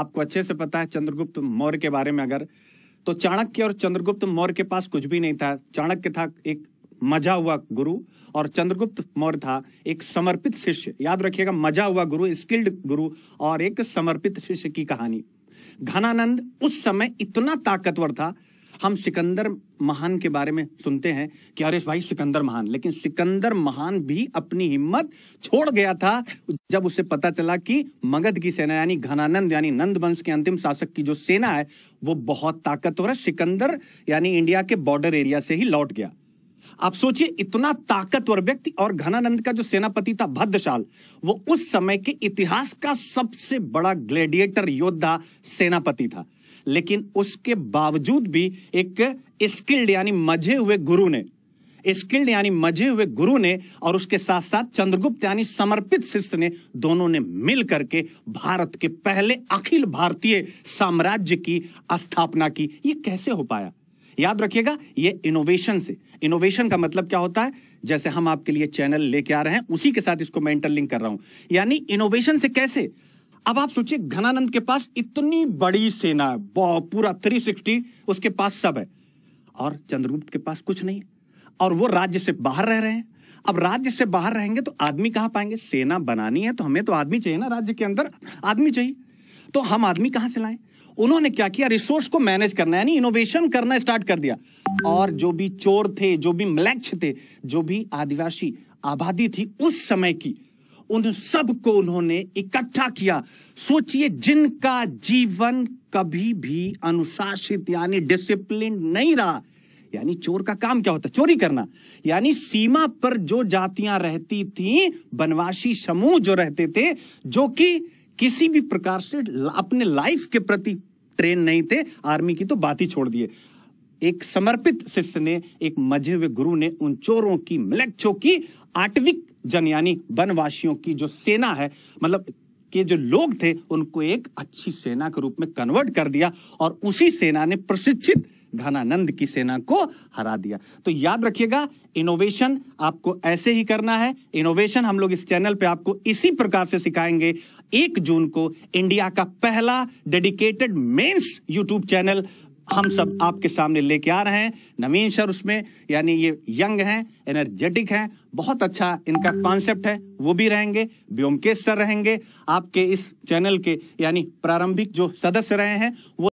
आपको अच्छे से पता है चंद्रगुप्त मौर्य के बारे में अगर तो चाणक्य और चंद्रगुप्त मौर्य के पास कुछ भी नहीं था चाणक्य था एक मजा हुआ गुरु और चंद्रगुप्त मौर्य था एक समर्पित शिष्य याद रखिएगा मजा हुआ गुरु स्किल्ड गुरु और एक समर्पित शिष्य की कहानी घनानंद उस समय इतना ताकतवर था हम सिकंदर महान के बारे में सुनते हैं कि अरे भाई सिकंदर महान लेकिन सिकंदर महान भी अपनी हिम्मत छोड़ गया था जब उसे पता चला कि मगध की सेना यानी घनानंद यानी नंद वंश के अंतिम शासक की जो सेना है वो बहुत ताकतवर है सिकंदर यानी इंडिया के बॉर्डर एरिया से ही लौट गया आप सोचिए इतना ताकतवर व्यक्ति और घनानंद का जो सेनापति था भद्रशाल वो उस समय के इतिहास का सबसे बड़ा ग्लेडिएटर योद्धा सेनापति था लेकिन उसके बावजूद भी एक स्किल्ड यानी मजे हुए गुरु ने स्किल्ड यानी मजे हुए गुरु ने और उसके साथ साथ चंद्रगुप्त यानी समर्पित शिष्य ने दोनों ने मिल करके भारत के पहले अखिल भारतीय साम्राज्य की स्थापना की ये कैसे हो पाया याद रखिएगा ये इनोवेशन से इनोवेशन का मतलब क्या होता है जैसे हम आपके लिए चैनल लेके आ रहे हैं उसी के साथ इसको मैं इंटरलिंक कर रहा हूं यानी इनोवेशन से कैसे अब आप सोचिए घनानंद के पास इतनी बड़ी सेना है पूरा 360 उसके पास सब है और चंद्रगुप्त के पास कुछ नहीं और वो राज्य से बाहर रह रहे हैं अब राज्य से बाहर रहेंगे तो आदमी कहाँ पाएंगे सेना बनानी है तो हमें तो आदमी चाहिए ना राज्य के अंदर आदमी चाहिए तो हम आदमी कहाँ से लाएं उन्होंने क्या किया रिसोर्स को मैनेज करना यानी इनोवेशन करना स्टार्ट कर दिया और जो भी चोर थे जो भी मलैक्ष थे जो भी आदिवासी आबादी थी उस समय की उन सबको उन्होंने इकट्ठा किया सोचिए जिनका जीवन कभी भी अनुशासित यानी डिसिप्लिन नहीं रहा यानी चोर का काम क्या होता चोरी करना यानी सीमा पर जो जातियां रहती थी बनवासी समूह जो रहते थे जो कि किसी भी प्रकार से अपने लाइफ के प्रति ट्रेन नहीं थे आर्मी की तो बात ही छोड़ दिए एक समर्पित शिष्य ने एक मजे हुए गुरु ने उन चोरों की मिलक चौकी आटविक जन यानी वनवासियों की जो सेना है मतलब के जो लोग थे उनको एक अच्छी सेना के रूप में कन्वर्ट कर दिया और उसी सेना ने प्रशिक्षित घनानंद की सेना को हरा दिया तो याद रखिएगा इनोवेशन आपको ऐसे ही करना है इनोवेशन हम लोग इस चैनल पे आपको इसी प्रकार से सिखाएंगे एक जून को इंडिया का पहला डेडिकेटेड मेंस यूट्यूब चैनल हम सब आपके सामने लेके आ रहे हैं नवीन सर उसमें यानी ये यंग हैं एनर्जेटिक हैं बहुत अच्छा इनका कॉन्सेप्ट है वो भी रहेंगे व्योमकेश सर रहेंगे आपके इस चैनल के यानी प्रारंभिक जो सदस्य रहे हैं वो